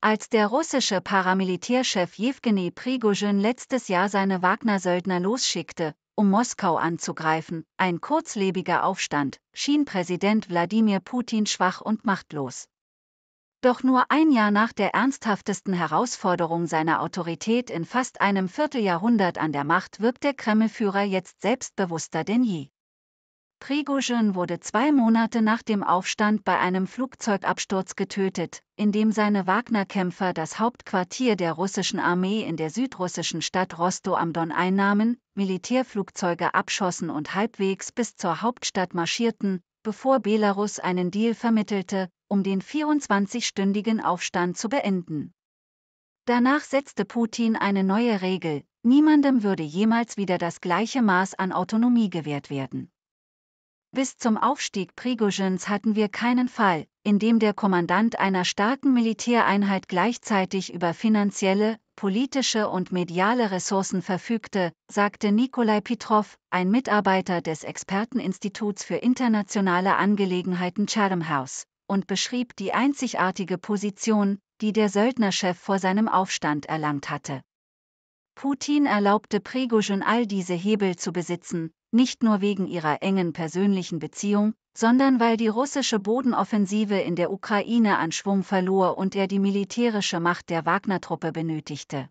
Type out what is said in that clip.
Als der russische Paramilitärchef Jewgeni Prigozhin letztes Jahr seine Wagner-Söldner losschickte, um Moskau anzugreifen, ein kurzlebiger Aufstand, schien Präsident Wladimir Putin schwach und machtlos. Doch nur ein Jahr nach der ernsthaftesten Herausforderung seiner Autorität in fast einem Vierteljahrhundert an der Macht wirkt der Kremlführer jetzt selbstbewusster denn je. Prigozhin wurde zwei Monate nach dem Aufstand bei einem Flugzeugabsturz getötet, indem seine Wagner-Kämpfer das Hauptquartier der russischen Armee in der südrussischen Stadt Rostow am Don einnahmen, Militärflugzeuge abschossen und halbwegs bis zur Hauptstadt marschierten, bevor Belarus einen Deal vermittelte, um den 24-stündigen Aufstand zu beenden. Danach setzte Putin eine neue Regel, niemandem würde jemals wieder das gleiche Maß an Autonomie gewährt werden. Bis zum Aufstieg Prigozhins hatten wir keinen Fall, in dem der Kommandant einer starken Militäreinheit gleichzeitig über finanzielle, politische und mediale Ressourcen verfügte, sagte Nikolai Petrov, ein Mitarbeiter des Experteninstituts für internationale Angelegenheiten Chatham House, und beschrieb die einzigartige Position, die der Söldnerchef vor seinem Aufstand erlangt hatte. Putin erlaubte Prigozhin all diese Hebel zu besitzen, nicht nur wegen ihrer engen persönlichen Beziehung, sondern weil die russische Bodenoffensive in der Ukraine an Schwung verlor und er die militärische Macht der Wagner-Truppe benötigte.